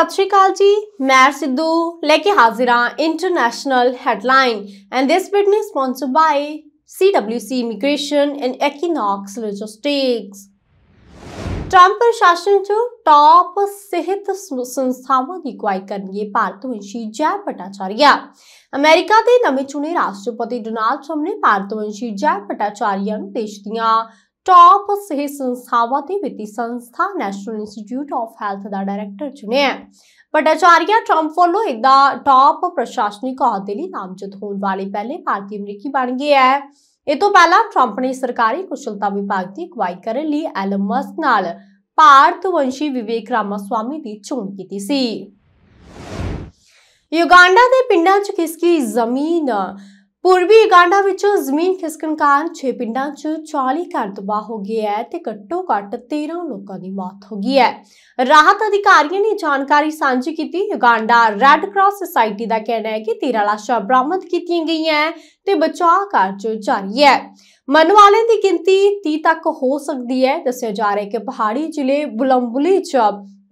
ਸਤਿ ਸ਼੍ਰੀ ਅਕਾਲ ਜੀ ਮੈਂ ਸਿੱਧੂ ਲੈ ਕੇ ਹਾਜ਼ਰ ਹਾਂ international headline and this bulletin is sponsored by CWC immigration and Equinox logistics Trump ਪ੍ਰਸ਼ਾਸਨ 'ਚ ਟਾਪ ਸਿਹਤ ਸੰਸਥਾਵਾਂ ਦੀ ਅਗਵਾਈ ਕਰਨਗੇ ਭਾਰਤ ਵੰਸ਼ੀ ਜੈ ਪਟਾਚਾਰੀਆ ਅਮਰੀਕਾ ਦੇ ਨਵੇਂ ਚੁਣੇ ਰਾਸ਼ਟਰਪਤੀ ਡੋਨਾਲਡ ਟਰੰਪ ਨੇ ਭਾਰਤ ਵੰਸ਼ੀ ਜੈ ਪਟਾਚਾਰੀਆ ਨੂੰ ਦੇਸ਼ ਦੀਆਂ ਟਾਪ ਸਿਹਤ ਸੰਸਥਾਵਾਂ ਤੇ ਵਿੱਤੀ ਸੰਸਥਾ ਨੈਸ਼ਨਲ ਇੰਸਟੀਚਿਊਟ ਆਫ ਹੈਲਥ ਦਾ ਡਾਇਰੈਕਟਰ ਚੁਣਿਆ ਭਟਾਚਾਰੀਆ ਟਰੰਪ ਵੱਲੋਂ ਇਹਦਾ ਟਾਪ ਪ੍ਰਸ਼ਾਸਨਿਕ ਅਹੁਦੇ ਲਈ ਨਾਮਜ਼ਦ ਹੋਣ ਵਾਲੇ ਪਹਿਲੇ ਭਾਰਤੀ ਅਮਰੀਕੀ ਬਣ ਗਏ ਹੈ ਇਹ ਤੋਂ ਪਹਿਲਾਂ ਟਰੰਪ ਨੇ ਸਰਕਾਰੀ ਕੁਸ਼ਲਤਾ ਵਿਭਾਗ ਦੀ ਅਗਵਾਈ ਕਰਨ ਲਈ ਐਲਮਸ ਮਸਕ ਨਾਲ ਭਾਰਤ ਵੰਸ਼ੀ ਵਿਵੇਕ ਰਾਮਾਸਵਾਮੀ ਦੀ ਚੋਣ ਕੀਤੀ ਸੀ ਯੂਗਾਂਡਾ ਦੇ ਪਿੰਡਾਂ 'ਚ ਕਿਸਕੀ ਜ਼ਮੀਨ ਪੂਰਬੀ ਗਾਂਡਾ ਵਿੱਚੋਂ ਜ਼ਮੀਨ ਖਿਸਕਣ ਕਾਰਨ 6 ਪਿੰਡਾਂ 'ਚ 40 ਘਰ ਤਬਾਹ ਹੋ ਗਏ ਐ ਤੇ ਘੱਟੋ-ਘੱਟ 13 ਲੋਕਾਂ ਦੀ ਮੌਤ ਹੋ ਗਈ ਐ ਰਾਹਤ ਅਧਿਕਾਰੀਆਂ ਨੇ ਜਾਣਕਾਰੀ ਸਾਂਝੀ ਕੀਤੀ ਗਾਂਡਾ ਰੈੱਡ ਕਰਾਸ ਸੁਸਾਇਟੀ ਦਾ ਕਹਿਣਾ ਹੈ ਕਿ 13 ਲਾਸ਼ਾਂ ਬਰਾਮਦ ਕੀਤੀਆਂ ਗਈਆਂ ਤੇ ਬਚਾਅ ਕਾਰਜ ਜਾਰੀ ਹੈ ਮਨਵਾਲੇ ਦੀ ਗਿਣਤੀ 30 ਤੱਕ ਹੋ ਸਕਦੀ ਹੈ ਦੱਸਿਆ ਜਾ ਰਿਹਾ ਹੈ ਕਿ ਪਹਾੜੀ ਜ਼ਿਲ੍ਹੇ ਬੁਲੰਬੁਲੀ 'ਚ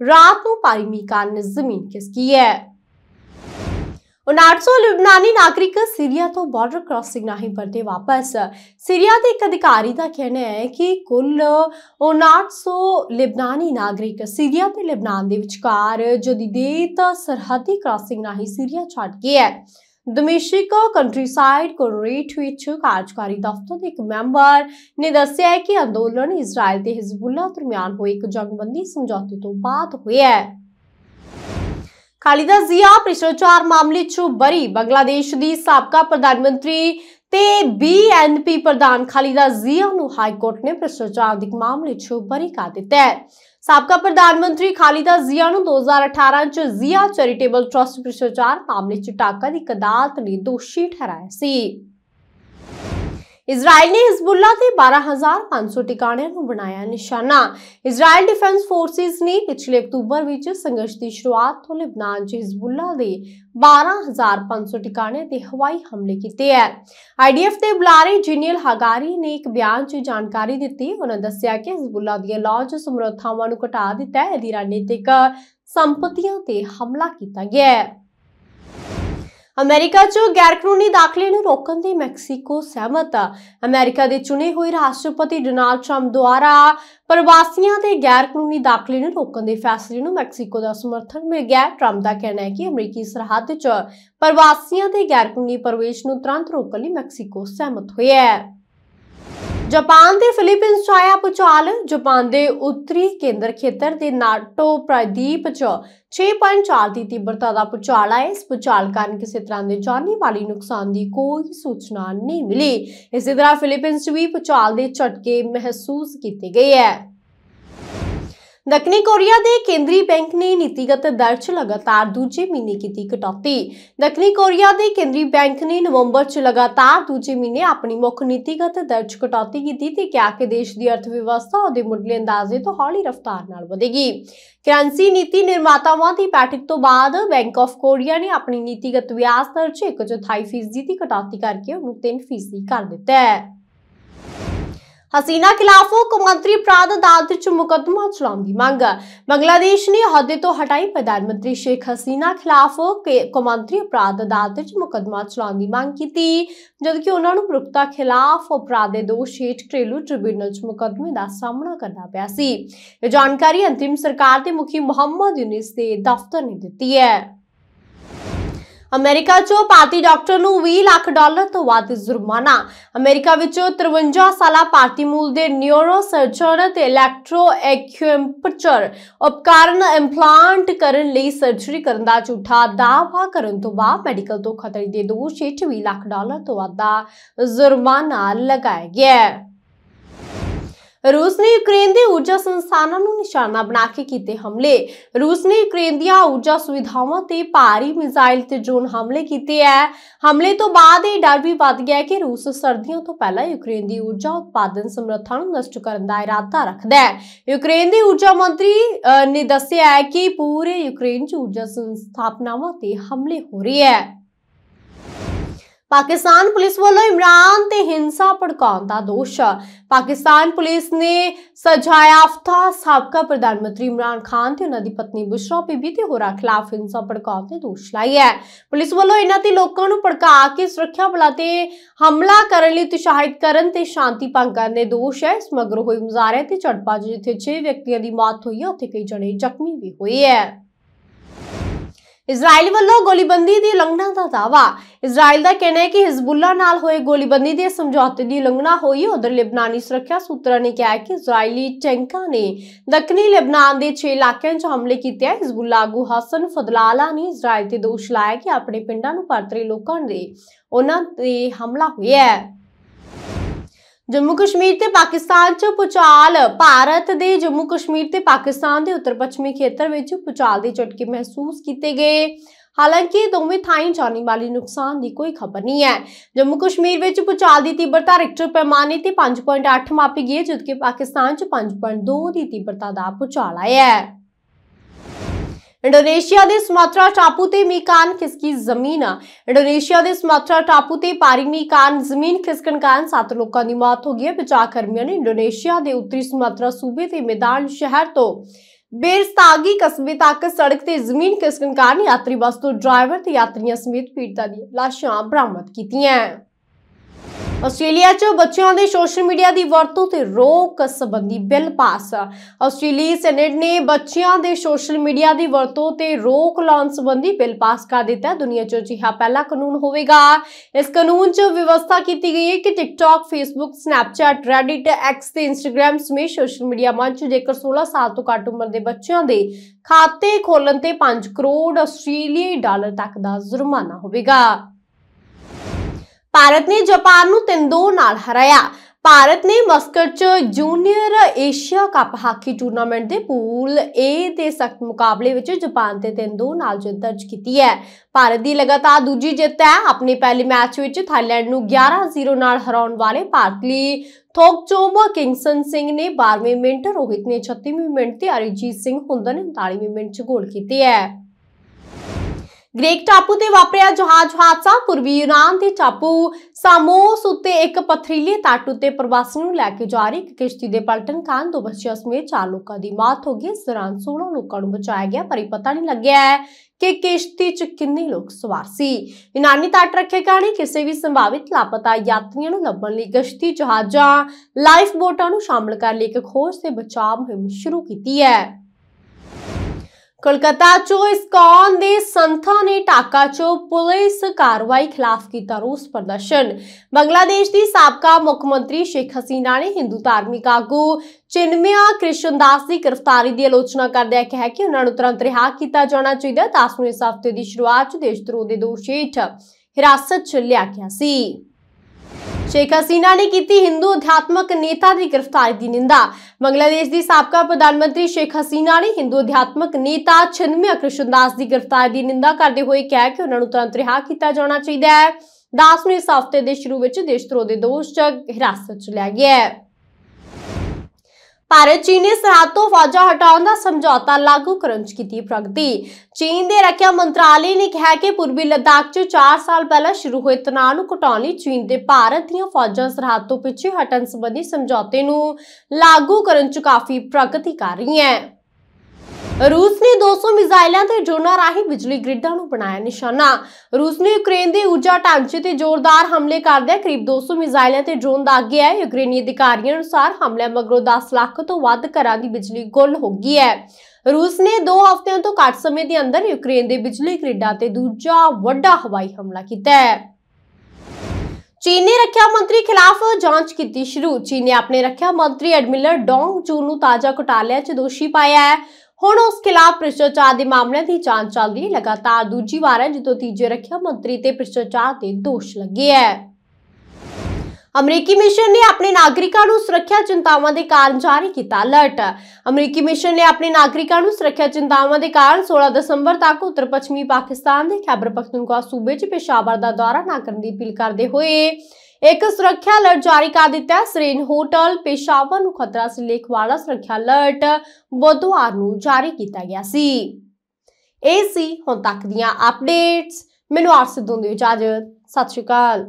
ਰਾਤ ਨੂੰ ਭਾਰੀ ਕਾਰਨ ਜ਼ਮੀਨ ਖਿਸਕੀ ਹੈ 1900 ਲਿਬਨਾਨੀ ਨਾਗਰਿਕ ਸਿਰੀਆ ਤੋਂ ਬਾਰਡਰ ਕ੍ਰਾਸਿੰਗ ਨਹੀਂ ਪਰਤੇ ਵਾਪਸ ਸਿਰੀਆ ਦੇ ਇੱਕ ਅਧਿਕਾਰੀ ਦਾ ਕਹਿਣਾ ਹੈ ਕਿ ਕੁੱਲ 1900 ਲਿਬਨਾਨੀ ਨਾਗਰਿਕ ਸਿਰੀਆ ਤੇ ਲਿਬਨਾਨ ਦੇ ਵਿਚਕਾਰ ਜਦੀਦੇਤ ਸਰਹੱਦੀ ਕ੍ਰਾਸਿੰਗ ਨਹੀਂ ਸਿਰੀਆ ਛੱਡ ਗਏ ਹੈ ਦਮਿਸ਼ਕ ਕੰਟਰੀਸਾਈਡ ਕੋਰੇਟ ਵਿੱਚ ਕਾਰਜਕਾਰੀ ਦਫ਼ਤਰ ਦੇ ਇੱਕ ਮੈਂਬਰ ਨੇ ਦੱਸਿਆ ਹੈ ਕਿ ਅੰਦੋਲਨ ਇਜ਼ਰਾਈਲ ਤੇ ਹਿਜ਼ਬੁੱਲਾ ਦਰਮਿਆਨ ਹੋਏ ਇੱਕ ਜੰਗਬੰਦੀ ਸਮਝੌਤੇ ਤੋਂ ਬਾਅਦ ਹੋਇਆ ਹੈ ਖਾਲਿਦਾ ਜ਼ਿਆ ਭ੍ਰਿਸ਼ਟਾਚਾਰ ਮਾਮਲੇ 'ਚ ਬਰੀ ਬੰਗਲਾਦੇਸ਼ ਦੀ ਸਾਬਕਾ ਪ੍ਰਧਾਨ ਮੰਤਰੀ ਤੇ ਬੀਐਨਪੀ ਪ੍ਰਧਾਨ ਖਾਲਿਦਾ ਜ਼ਿਆ ਨੂੰ ਹਾਈ ਕੋਰਟ ਨੇ ਭ੍ਰਿਸ਼ਟਾਚਾਰ ਦੇ ਮਾਮਲੇ 'ਚ ਬਰੀ ਕਰ ਦਿੱਤਾ ਹੈ ਸਾਬਕਾ ਪ੍ਰਧਾਨ ਮੰਤਰੀ ਖਾਲਿਦਾ ਜ਼ਿਆ ਨੂੰ 2018 'ਚ ਜ਼ਿਆ ਚੈਰੀਟੇਬਲ ਟਰਸਟ ਭ੍ਰਿਸ਼ਟਾਚਾਰ ਮਾਮਲੇ 'ਚ ਟਾਕਾ ਦੀ ਅਦਾਲਤ ਨੇ ਦੋਸ਼ੀ ਠਹਿਰਾਇਆ ਸੀ ਇਜ਼ਰਾਈਲ ਨੇ ਹਿਜ਼ਬੁੱਲਾ ਦੇ 12500 ਟਿਕਾਣਿਆਂ ਨੂੰ ਬਣਾਇਆ ਨਿਸ਼ਾਨਾ ਇਜ਼ਰਾਈਲ ਡਿਫੈਂਸ ਫੋਰਸਿਸ ਨੇ ਪਿਛਲੇ ਅਕਤੂਬਰ ਵਿੱਚ ਸੰਘਰਸ਼ ਦੀ ਸ਼ੁਰੂਆਤ ਤੋਂ ਲਿਬਨਾਨ 'ਚ ਹਿਜ਼ਬੁੱਲਾ ਦੇ 12500 ਟਿਕਾਣੇ ਤੇ ਹਵਾਈ ਹਮਲੇ ਕੀਤੇ ਹੈ ਆਈਡੀਐਫ ਦੇ ਬੁਲਾਰੇ ਜੀਨੀਅਲ ਹਗਾਰੀ ਨੇ ਇੱਕ ਬਿਆਨ 'ਚ ਜਾਣਕਾਰੀ ਦਿੱਤੀ ਉਹਨਾਂ ਦੱਸਿਆ ਕਿ ਹਿਜ਼ਬੁੱਲਾ ਦੀਆਂ ਲਾਂਚ ਸਮਰੱਥਾਵਾਂ ਨੂੰ ਘਟਾ ਦਿੱਤਾ ਹੈ ਇਹਦੀ ਰਣਨੀਤਿਕ ਸੰਪਤੀਆਂ ਤੇ ਹਮਲਾ ਕੀਤਾ ਗਿਆ ਹੈ ਅਮਰੀਕਾ 'ਚ ਗੈਰਕਾਨੂੰਨੀ ਦਾਖਲੇ ਨੂੰ ਰੋਕਣ ਦੇ ਮੈਕਸੀਕੋ ਸਹਿਮਤ ਆ ਅਮਰੀਕਾ ਦੇ ਚੁਣੇ ਹੋਏ ਰਾਸ਼ਟਰਪਤੀ ਡੋਨਾਲਡ ਟਰੰਪ ਦੁਆਰਾ ਪ੍ਰਵਾਸੀਆਂ ਦੇ ਗੈਰਕਾਨੂੰਨੀ ਦਾਖਲੇ ਨੂੰ ਰੋਕਣ ਦੇ ਫੈਸਲੇ ਨੂੰ ਮੈਕਸੀਕੋ ਦਾ ਸਮਰਥਨ ਮਿਲ ਗਿਆ ਟਰੰਪ ਦਾ ਕਹਿਣਾ ਹੈ ਕਿ ਅਮਰੀਕੀ ਸਰਹੱਦ 'ਚ ਪ੍ਰਵਾਸੀਆਂ ਦੇ ਗੈਰਕਾਨੂੰਨੀ ਪ੍ਰਵੇਸ਼ ਨੂੰ ਤੁਰੰਤ ਰੋਕਣ ਲਈ ਮੈਕਸੀਕੋ ਸਹਿਮਤ ਹੋਇਆ ਹੈ ਜਾਪਾਨ ਤੇ ਫਿਲੀਪੀਨਸ ਚਾਇਆ ਆਇਆ ਪੁਚਾਲ ਜਾਪਾਨ ਦੇ ਉੱਤਰੀ ਕੇਂਦਰ ਖੇਤਰ ਦੇ ਨਾਟੋ ਪ੍ਰਦੀਪ 'ਚ 6.4 ਦੀ ਤੀਬਰਤਾ ਦਾ ਪੁਚਾਲ ਆਇਆ ਇਸ ਪੁਚਾਲ ਕਾਰਨ ਕਿਸੇ ਤਰ੍ਹਾਂ ਦੇ ਜਾਨੀ ਵਾਲੀ ਨੁਕਸਾਨ ਦੀ ਕੋਈ ਸੂਚਨਾ ਨਹੀਂ ਮਿਲੀ ਇਸੇ ਤਰ੍ਹਾਂ ਫਿਲੀਪੀਨਸ ਵੀ ਪੁਚਾਲ ਦੇ ਝਟਕੇ ਮਹਿਸੂਸ ਕੀਤੇ ਗਏ ਹੈ ਦੱਖਣੀ ਕੋਰੀਆ ਦੇ ਕੇਂਦਰੀ ਬੈਂਕ ਨੇ ਨੀਤੀਗਤ ਦਰ 'ਚ ਲਗਾਤਾਰ ਦੂਜੇ ਮਹੀਨੇ ਕੀਤੀ ਕਟੌਤੀ ਦੱਖਣੀ ਕੋਰੀਆ ਦੇ ਕੇਂਦਰੀ ਬੈਂਕ ਨੇ ਨਵੰਬਰ 'ਚ ਲਗਾਤਾਰ ਦੂਜੇ ਮਹੀਨੇ ਆਪਣੀ ਮੁੱਖ ਨੀਤੀਗਤ ਦਰ 'ਚ ਕਟੌਤੀ ਕੀਤੀ ਤੇ ਕਿਹਾ ਕਿ ਦੇਸ਼ ਦੀ ਅਰਥ ਵਿਵਸਥਾ ਉਹਦੇ ਮੁੱਢਲੇ ਅੰਦਾਜ਼ੇ ਤੋਂ ਹੌਲੀ ਰਫ਼ਤਾਰ ਨਾਲ ਵਧੇਗੀ ਕਰੰਸੀ ਨੀਤੀ ਨਿਰਮਾਤਾਵਾਂ ਦੀ ਬੈਠਕ ਤੋਂ ਬਾਅਦ ਬੈਂਕ ਆਫ ਕੋਰੀਆ ਨੇ ਆਪਣੀ ਨੀਤੀਗਤ ਵਿਆਜ ਦਰ 'ਚ 1.5% ਦੀ ਕਟੌਤੀ ਕਰਕੇ ਉਹਨੂੰ 3% ਕਰ ਦਿੱਤਾ ਹੈ ਹਸੀਨਾ ਖਿਲਾਫ ਮੁੱਖ ਮੰਤਰੀ ਅਦਾਲਤ 'ਚ ਮੁਕਦਮਾ ਚਲਾਉਣ ਦੀ ਮੰਗ ਬੰਗਲਾਦੇਸ਼ ਨੇ ਹੱਦੇ ਤੋਂ ਹਟਾਈ ਪ੍ਰਧਾਨ ਮੰਤਰੀ ਸ਼ੇਖ ਹਸੀਨਾ ਖਿਲਾਫ ਕੌਮਾਂਤਰੀ ਪ੍ਰਾਦ ਅਦਾਲਤ 'ਚ ਮੁਕਦਮਾ ਚਲਾਉਣ ਦੀ ਮੰਗ ਕੀਤੀ ਜਦਕਿ ਉਹਨਾਂ ਨੂੰ ਪ੍ਰੁਕਤਾ ਖਿਲਾਫ ਅਪਰਾਧ ਦੇ ਦੋਸ਼ ਹੇਠ ਘਰੇਲੂ ਟ੍ਰਿਬਿਊਨਲ 'ਚ ਮੁਕਦਮੇ ਦਾ ਸਾਹਮਣਾ ਕਰਨਾ ਪਿਆ ਸੀ ਇਹ ਜਾਣਕਾਰੀ ਅੰਤਿਮ ਸਰਕਾਰ ਦੇ ਮੁਖੀ ਮੁਹੰਮਦ ਯੂਨਿਸ ਦੇ ਦਫ਼ਤਰ ਨੇ ਦਿੱਤੀ ਹੈ ਅਮਰੀਕਾ 'ਚੋਂ ਭਾਰਤੀ ਡਾਕਟਰ ਨੂੰ 20 ਲੱਖ ਡਾਲਰ ਤੋਂ ਵੱਧ ਜੁਰਮਾਨਾ ਅਮਰੀਕਾ ਵਿੱਚੋਂ 53 ਸਾਲਾ ਭਾਰਤੀ ਮੂਲ ਦੇ ਨਿਊਰੋ ਸਰਜਨ ਤੇ ਇਲੈਕਟ੍ਰੋ ਐਕਯੂਪਚਰ ਉਪਕਰਨ ਇੰਪਲਾਂਟ ਕਰਨ ਲਈ ਸਰਜਰੀ ਕਰਨ ਦਾ ਝੂਠਾ ਦਾਅਵਾ ਕਰਨ ਤੋਂ ਬਾਅਦ ਮੈਡੀਕਲ ਤੋਂ ਖਤਰੀ ਦੇ ਦੋਸ਼ 20 ਲੱਖ ਡਾਲਰ ਤੋਂ ਵੱਧ ਦਾ ਜੁਰਮਾਨਾ ਲਗਾਇਆ ਗਿਆ ਹੈ ਰੂਸ ਨੇ ਯੂਕਰੇਨ ਦੇ ਊਰਜਾ ਸੰਸਥਾਨਾਂ ਨੂੰ ਨਿਸ਼ਾਨਾ ਬਣਾ ਕੇ ਕੀਤੇ ਹਮਲੇ ਰੂਸ ਨੇ ਯੂਕਰੇਨ ਦੀਆਂ ਊਰਜਾ ਸੁਵਿਧਾਵਾਂ ਤੇ ਭਾਰੀ ਮਿਜ਼ਾਈਲ ਤੇ ਡਰੋਨ ਹਮਲੇ ਕੀਤੇ ਐ ਹਮਲੇ ਤੋਂ ਬਾਅਦ ਇਹ ਡਰ ਵੀ ਵੱਧ ਗਿਆ ਕਿ ਰੂਸ ਸਰਦੀਆਂ ਤੋਂ ਪਹਿਲਾਂ ਯੂਕਰੇਨ ਦੀ ਊਰਜਾ ਉਤਪਾਦਨ ਸਮਰੱਥਾ ਨੂੰ ਨਸ਼ਟ ਕਰਨ ਦਾ ਇਰਾਦਾ ਰੱਖਦਾ ਹੈ ਯੂਕਰੇਨ ਦੇ ਊਰਜਾ ਮੰਤਰੀ ਨੇ ਦੱਸਿਆ ਹੈ ਕਿ ਪੂਰੇ ਯੂਕਰੇਨ 'ਚ ਊਰਜਾ ਸੰਸਥਾਪਨਾਵਾਂ ਤੇ ਹਮਲੇ ਹੋ ਰਹੇ ਹੈ ਪਾਕਿਸਤਾਨ ਪੁਲਿਸ ਵੱਲੋਂ ਇਮਰਾਨ ਤੇ ਹਿੰਸਾ ਭੜਕਾਉਣ ਦਾ ਦੋਸ਼ ਪਾਕਿਸਤਾਨ ਪੁਲਿਸ ਨੇ ਸਜ਼ਾਯਾਫਤਾ ਸਾਬਕਾ ਪ੍ਰਧਾਨ ਮੰਤਰੀ ਇਮਰਾਨ ਖਾਨ ਤੇ ਉਹਨਾਂ ਦੀ ਪਤਨੀ ਬੁਸ਼ਰਾ ਬੀਬੀ ਤੇ ਹੋਰਾਂ ਖਿਲਾਫ ਹਿੰਸਾ ਭੜਕਾਉਣ ਦੇ ਦੋਸ਼ ਲਾਏ ਹੈ ਪੁਲਿਸ ਵੱਲੋਂ ਇਹਨਾਂ ਤੇ ਲੋਕਾਂ ਨੂੰ ਭੜਕਾ ਕੇ ਸੁਰੱਖਿਆ ਬਲਾਂ ਤੇ ਹਮਲਾ ਕਰਨ ਲਈ ਉਤਸ਼ਾਹਿਤ ਕਰਨ ਤੇ ਸ਼ਾਂਤੀ ਭੰਗ ਕਰਨ ਦੇ ਦੋਸ਼ ਹੈ ਸਮਗਰ ਹੋਈ ਮੁਜ਼ਾਹਰੇ ਤੇ ਝੜਪਾਂ ਜਿੱਥੇ 6 ਵਿਅਕਤੀਆਂ ਦੀ ਮੌਤ ਹੋਈ ਹੈ ਉੱਥੇ ਕਈ ਜਣੇ ਜ਼ਖਮੀ ਵੀ ਹੋਏ ਹੈ ਇਜ਼ਰਾਈਲ ਵੱਲੋਂ ਗੋਲੀਬੰਦੀ ਦੀ ਉਲੰਘਣਾ ਦਾ ਦਾਵਾ ਇਜ਼ਰਾਈਲ ਦਾ ਕਹਿਣਾ ਹੈ ਕਿ ਹਿਜ਼ਬੁੱਲਾ ਨਾਲ ਹੋਏ ਗੋਲੀਬੰਦੀ ਦੇ ਸਮਝੌਤੇ ਦੀ ਉਲੰਘਣਾ ਹੋਈ ਉਧਰ ਲਿਬਨਾਨੀ ਸੁਰੱਖਿਆ ਸੂਤਰਾਂ ਨੇ ਕਿਹਾ ਕਿ ਇਜ਼ਰਾਈਲੀ ਟੈਂਕਾਂ ਨੇ ਦੱਖਣੀ ਲਿਬਨਾਨ ਦੇ 6 ਇਲਾਕਿਆਂ 'ਚ ਹਮਲੇ ਕੀਤੇ ਹੈ ਹਿਜ਼ਬੁੱਲਾ ਆਗੂ ਹਸਨ ਫਦਲਾਲਾ ਨੇ ਇਜ਼ਰਾਈਲ ਤੇ ਦੋਸ਼ ਲਾਇਆ ਕਿ ਆਪਣੇ ਪਿੰਡਾਂ ਨੂੰ ਪਰਤਰੇ ਲੋਕਾਂ ਦੇ ਉਹਨਾਂ ਤੇ ਹਮਲਾ ਹੋਇਆ ਹੈ ਜੰਮੂ ਕਸ਼ਮੀਰ ਤੇ ਪਾਕਿਸਤਾਨ 'ਚ ਪੁਚਾਲ ਭਾਰਤ ਦੇ ਜੰਮੂ ਕਸ਼ਮੀਰ ਤੇ ਪਾਕਿਸਤਾਨ ਦੇ ਉੱਤਰ ਪੱਛਮੀ ਖੇਤਰ ਵਿੱਚ ਪੁਚਾਲ ਦੇ ਝਟਕੇ ਮਹਿਸੂਸ ਕੀਤੇ ਗਏ ਹਾਲਾਂਕਿ ਦੋਵੇਂ ਥਾਈਂ ਜਾਨੀ ਵਾਲੀ ਨੁਕਸਾਨ ਦੀ ਕੋਈ ਖਬਰ ਨਹੀਂ ਹੈ ਜੰਮੂ ਕਸ਼ਮੀਰ ਵਿੱਚ ਪੁਚਾਲ ਦੀ ਤੀਬਰਤਾ ਰਿਕਟਰ ਪੈਮਾਨੇ ਤੇ 5.8 ਮਾਪੀ ਗਈ ਜਦਕਿ ਪਾਕਿਸਤਾਨ 'ਚ 5.2 ਦੀ ਤੀਬਰਤਾ ਦਾ ਪੁਚਾਲ ਆਇਆ ਹੈ ਇੰਡੋਨੇਸ਼ੀਆ ਦੇ ਸਮਾਤਰਾ ਟਾਪੂ ਤੇ ਮੀਕਾਨ ਖਿਸਕੀ ਜ਼ਮੀਨ ਆ ਇੰਡੋਨੇਸ਼ੀਆ ਦੇ ਸਮਾਤਰਾ ਟਾਪੂ ਤੇ ਪਾਰੀ ਮੀਕਾਨ ਜ਼ਮੀਨ ਖਿਸਕਣ ਕਾਰਨ ਸੱਤ ਲੋਕਾਂ ਦੀ ਮੌਤ ਹੋ ਗਈ ਹੈ ਬਚਾਅ ਕਰਮੀਆਂ ਨੇ ਇੰਡੋਨੇਸ਼ੀਆ ਦੇ ਉੱਤਰੀ ਸਮਾਤਰਾ ਸੂਬੇ ਤੇ ਮੈਦਾਨ ਸ਼ਹਿਰ ਤੋਂ ਬੇਰਸਤਾਗੀ ਕਸਬੇ ਤੱਕ ਸੜਕ ਤੇ ਜ਼ਮੀਨ ਖਿਸਕਣ ਕਾਰਨ ਯਾਤਰੀ ਬੱਸ ਤੋਂ ਡਰਾਈਵਰ ਤੇ ਯਾਤਰੀਆਂ ਸਮੇਤ ਪੀੜਤਾਂ ਦੀ ਲਾਸ਼ਾਂ ਬਰਾਮਦ ਕੀਤੀਆਂ ਆਸਟ੍ਰੇਲੀਆ 'ਚ ਬੱਚਿਆਂ ਦੇ ਸੋਸ਼ਲ ਮੀਡੀਆ ਦੀ ਵਰਤੋਂ ਤੇ ਰੋਕ ਸੰਬੰਧੀ ਬਿੱਲ ਪਾਸ ਆਸਟ੍ਰੇਲੀ ਸੈਨੇਟ ਨੇ ਬੱਚਿਆਂ ਦੇ ਸੋਸ਼ਲ ਮੀਡੀਆ ਦੀ ਵਰਤੋਂ ਤੇ ਰੋਕ ਲਾਉਣ ਸੰਬੰਧੀ ਬਿੱਲ ਪਾਸ ਕਰ ਦਿੱਤਾ ਦੁਨੀਆ 'ਚ ਜਿਹਾ ਪਹਿਲਾ ਕਾਨੂੰਨ ਹੋਵੇਗਾ ਇਸ ਕਾਨੂੰਨ 'ਚ ਵਿਵਸਥਾ ਕੀਤੀ ਗਈ ਹੈ ਕਿ TikTok Facebook Snapchat Reddit X ਤੇ ਇੰਸਟਾਗ੍ਰam ਸਮੇਤ ਸੋਸ਼ਲ ਮੀਡੀਆ ਮੰਚ ਜੇਕਰ 16 ਸਾਲ ਤੋਂ ਘੱਟ ਉਮਰ ਦੇ ਬੱਚਿਆਂ ਦੇ ਖਾਤੇ ਖੋਲਣ ਤੇ 5 ਕਰੋੜ ਆਸਟ੍ਰੇਲੀਆਈ ਡਾਲਰ ਤੱਕ ਦਾ ਜੁਰਮਾਨਾ ਹੋਵੇਗਾ ਭਾਰਤ ਨੇ ਜਾਪਾਨ ਨੂੰ 3-2 ਨਾਲ ਹਰਾਇਆ ਭਾਰਤ ਨੇ ਮਸਕਟ 'ਚ junior Asia cup hockey tournament ਦੇ ਪੂਲ A ਦੇ ਸਖਤ ਮੁਕਾਬਲੇ ਵਿੱਚ ਜਾਪਾਨ ਤੇ 3-2 ਨਾਲ ਜਿੱਤ ਦਰਜ ਕੀਤੀ ਹੈ ਭਾਰਤ ਦੀ ਲਗਾਤਾਰ ਦੂਜੀ ਜਿੱਤ ਹੈ ਆਪਣੇ ਪਹਿਲੇ ਮੈਚ ਵਿੱਚ ਥਾਈਲੈਂਡ ਨੂੰ 11-0 ਨਾਲ ਹਰਾਉਣ ਵਾਲੇ ਭਾਰਤ ਲਈ ਥੋਕਚੋਮ ਕਿੰਗਸਨ ਸਿੰਘ ਨੇ 12ਵੇਂ ਮਿੰਟ ਰੋਹਿਤ ਨੇ 36ਵੇਂ ਮਿੰਟ ਤੇ ਅਰਜੀਤ ਸਿੰਘ ਹੁੰਦਨ ਨੇ 39ਵੇਂ ਮਿੰਟ 'ਚ ਗੋਲ ਕੀਤੇ ਹੈ ਗ੍ਰੀਕ ਟਾਪੂ ਤੇ ਵਾਪਰਿਆ ਜਹਾਜ਼ ਹਾਦਸਾ ਪੂਰਬੀ ਯੂਨਾਨ ਦੇ ਟਾਪੂ ਸਾਮੋਸ ਉੱਤੇ ਇੱਕ ਪਥਰੀਲੇ ਟਾਟੂ ਤੇ ਪ੍ਰਵਾਸੀ ਨੂੰ ਲੈ ਕੇ ਜਾ ਰਹੀ ਇੱਕ ਕਿਸ਼ਤੀ ਦੇ ਪਲਟਣ ਕਾਰਨ ਦੋ ਬੱਚੇ ਉਸਮੇ ਚਾਰ ਲੋਕਾਂ ਦੀ ਮੌਤ ਹੋ ਗਈ ਇਸ ਦੌਰਾਨ 16 ਲੋਕਾਂ ਨੂੰ ਬਚਾਇਆ ਗਿਆ ਪਰ ਇਹ ਪਤਾ ਨਹੀਂ ਲੱਗਿਆ ਕਿ ਕਿਸ਼ਤੀ 'ਚ ਕਿੰਨੇ ਲੋਕ ਸਵਾਰ ਸੀ ਯੂਨਾਨੀ ਟਾਟ ਰੱਖੇ ਕਾਣੀ ਕਿਸੇ ਵੀ ਸੰਭਾਵਿਤ ਲਾਪਤਾ ਯਾਤਰੀਆਂ ਨੂੰ ਲੱਭਣ ਲਈ ਕਿਸ਼ਤੀ ਜਹਾਜ਼ਾਂ ਲਾਈਫ ਬੋਟਾਂ ਨੂੰ ਸ਼ਾਮਲ ਕਰ ਲਈ ਇੱਕ ਖੋਜ ਤੇ ਬਚਾਅ ਮੁਹਿੰਮ ਸ਼ੁਰੂ ਕੀਤੀ ਹੈ ਕੋਲਕਾਤਾ 'ਚ ਕੌਨ ਦੇ ਸੰਥਾ ਨੇ ਢਾਕਾ 'ਚ ਪੁਲਿਸ ਕਾਰਵਾਈ ਖਿਲਾਫ ਕੀਤਾ ਰੋਸ ਪ੍ਰਦਰਸ਼ਨ ਬੰਗਲਾਦੇਸ਼ ਦੀ ਸਾਬਕਾ ਮੁੱਖ ਮੰਤਰੀ ਸ਼ੇਖ ਹਸੀਨਾ ਨੇ ਹਿੰਦੂ ਧਾਰਮਿਕ ਆਗੂ ਚਿੰਮਿਆ ਕ੍ਰਿਸ਼ਨਦਾਸ ਦੀ ਗ੍ਰਿਫਤਾਰੀ ਦੀ ਆਲੋਚਨਾ ਕਰਦੇ ਕਿਹਾ ਕਿ ਉਹਨਾਂ ਨੂੰ ਤੁਰੰਤ ਰਿਹਾ ਕੀਤਾ ਜਾਣਾ ਚਾਹੀਦਾ ਤਾਂ ਇਸ ਹਫ਼ਤੇ ਦੀ ਸ਼ੁਰੂਆਤ 'ਚ ਦੇਸ਼ਦਰੋਹ ਦੇ ਦੋਸ਼ੀ ਹੇਠ ਹਿਰਾਸਤ 'ਚ ਲਿਆ ਗਿਆ ਸੀ ਸ਼ੇਖ ਹਸੀਨਾ ਨੇ ਕੀਤੀ ਹਿੰਦੂ ਅਧਿਆਤਮਕ ਨੇਤਾ ਦੀ ਗ੍ਰਿਫਤਾਰੀ ਦੀ ਨਿੰਦਾ ਬੰਗਲਾਦੇਸ਼ ਦੀ ਸਾਬਕਾ ਪ੍ਰਧਾਨ ਮੰਤਰੀ ਸ਼ੇਖ ਹਸੀਨਾ ਨੇ ਹਿੰਦੂ ਅਧਿਆਤਮਕ ਨੇਤਾ ਛਨਮਿਆ ਕ੍ਰਿਸ਼ਨਦਾਸ ਦੀ ਗ੍ਰਿਫਤਾਰੀ ਦੀ ਨਿੰਦਾ ਕਰਦੇ ਹੋਏ ਕਿਹਾ ਕਿ ਉਹਨਾਂ ਨੂੰ ਤੁਰੰਤ ਰਿਹਾ ਕੀਤਾ ਜਾਣਾ ਚਾਹੀਦਾ ਹੈ ਦਾਸ ਨੂੰ ਇਸ ਹਫ਼ਤੇ ਦੇ ਸ਼ੁਰੂ ਵਿੱਚ ਦੇਸ਼ ਦੇ ਦੋਸ਼ ਚ ਹਿਰਾਸਤ ਚ ਲਿਆ ਗਿਆ ਹੈ ਭਾਰਤ ਚੀਨ ਨੇ ਸਰਹੱਦ ਤੋਂ ਫੌਜਾਂ ਹਟਾਉਣ ਦਾ ਸਮਝੌਤਾ ਲਾਗੂ ਕਰਨ 'ਚ ਕੀਤੀ ਪ੍ਰਗਤੀ ਚੀਨ ਦੇ ਰੱਖਿਆ ਮੰਤਰਾਲੇ ਨੇ ਕਿਹਾ ਕਿ ਪੂਰਬੀ ਲਦਾਖ 'ਚ 4 ਸਾਲ ਪਹਿਲਾਂ ਸ਼ੁਰੂ ਹੋਏ ਤਣਾਅ ਨੂੰ ਘਟਾਉਣ ਲਈ ਚੀਨ ਦੇ ਭਾਰਤ ਦੀਆਂ ਫੌਜਾਂ ਸਰਹੱਦ ਤੋਂ ਪਿੱਛੇ ਹਟਣ ਸੰਬੰਧੀ ਸਮਝੌਤੇ ਨੂੰ ਲਾਗੂ ਕਰਨ 'ਚ ਕਾਫੀ ਪ੍ਰਗਤੀ ਕਰ ਰਹੀਆਂ ਹੈ ਰੂਸ ਨੇ 200 ਮਿਜ਼ਾਈਲਾਂ ਤੇ ਡਰੋਨਾਂ ਰਾਹੀਂ ਬਿਜਲੀ ਗ੍ਰਿਡਾਂ ਨੂੰ ਬਣਾਇਆ ਨਿਸ਼ਾਨਾ ਰੂਸ ਨੇ ਯੂਕਰੇਨ ਦੇ ਊਰਜਾ ਢਾਂਚੇ ਤੇ ਜ਼ੋਰਦਾਰ ਹਮਲੇ ਕਰਦਿਆਂ ਕਰੀਬ 200 ਮਿਜ਼ਾਈਲਾਂ ਤੇ ਡਰੋਨ ਦਾਗ ਗਿਆ ਹੈ ਯੂਕਰੇਨੀ ਅਧਿਕਾਰੀਆਂ ਅਨੁਸਾਰ ਹਮਲੇ ਮਗਰੋਂ 10 ਲੱਖ ਤੋਂ ਵੱਧ ਘਰਾਂ ਦੀ ਬਿਜਲੀ ਗੁੱਲ ਹੋ ਗਈ ਹੈ ਰੂਸ ਨੇ 2 ਹਫ਼ਤਿਆਂ ਤੋਂ ਘੱਟ ਸਮੇਂ ਦੇ ਅੰਦਰ ਯੂਕਰੇਨ ਦੇ ਬਿਜਲੀ ਗ੍ਰਿਡਾਂ ਤੇ ਦੂਜਾ ਵੱਡਾ ਹਵਾਈ ਹਮਲਾ ਕੀਤਾ ਹੈ ਚੀਨ ਨੇ ਰੱਖਿਆ ਮੰਤਰੀ ਖਿਲਾਫ ਜਾਂਚ ਕੀਤੀ ਸ਼ੁਰੂ ਚੀਨ ਨੇ ਆਪਣੇ ਰੱਖਿਆ ਮੰਤਰੀ ਐਡਮਿਰਲ ਡੋਂਗ ਚੂਨ ਨੂੰ ਤਾਜ਼ਾ ਘੁਟਾਲਿਆਂ 'ਚ ਦੋਸ਼ੀ ਪਾਇਆ ਹੈ ਹੁਣ ਉਸ ਖਿਲਾਫ ਭ੍ਰਿਸ਼ਟਾਚਾਰ ਦੇ ਮਾਮਲਿਆਂ ਦੀ ਜਾਂਚ ਚੱਲਦੀ ਹੈ ਲਗਾਤਾਰ ਦੂਜੀ ਵਾਰ ਹੈ ਜਦੋਂ ਤੀਜੇ ਰੱਖਿਆ ਮੰਤਰੀ ਤੇ ਭ੍ਰਿਸ਼ਟਾਚਾਰ ਦੇ ਦੋਸ਼ ਲੱਗੇ ਹੈ ਅਮਰੀਕੀ ਮਿਸ਼ਨ ਨੇ ਆਪਣੇ ਨਾਗਰਿਕਾਂ ਨੂੰ ਸੁਰੱਖਿਆ ਚਿੰਤਾਵਾਂ ਦੇ ਕਾਰਨ ਜਾਰੀ ਕੀਤਾ ਅਲਰਟ ਅਮਰੀਕੀ ਮਿਸ਼ਨ ਨੇ ਆਪਣੇ ਨਾਗਰਿਕਾਂ ਨੂੰ ਸੁਰੱਖਿਆ ਚਿੰਤਾਵਾਂ ਦੇ ਕਾਰਨ 16 ਦਸੰਬਰ ਤੱਕ ਉੱਤਰ ਪੱਛਮੀ ਪਾਕਿਸਤਾਨ ਦੇ ਖੈਬਰ ਪਖਤੂਨਖਵਾ ਸੂਬੇ 'ਚ ਪੇਸ਼ਾਵਰ ਦਾ ਦੌਰਾ ਨਾ ਕਰਨ ਦੀ ਅਪੀਲ ਕਰਦੇ ਹੋਏ એક સુરક્ષા એલર્ટ જારી કરી દીધા શ્રેન હોટલ પેશાવરનું ખતરા ઉલ્લેખ વાળા સુરક્ષા એલર્ટ બુધવારનું ਜਾਰੀ ਕੀਤਾ ਗਿਆ ਸੀ ਇਹ ਸੀ ਹੁਣ ਤੱਕ ਦੀਆਂ ਅਪਡੇਟਸ ਮੈਨੂੰ ਆਰਸੇ ਦੋਂਦੇ ਇਜਾਜ਼ਤ ਸਤਿ ਸ਼੍ਰੀ ਅਕਾਲ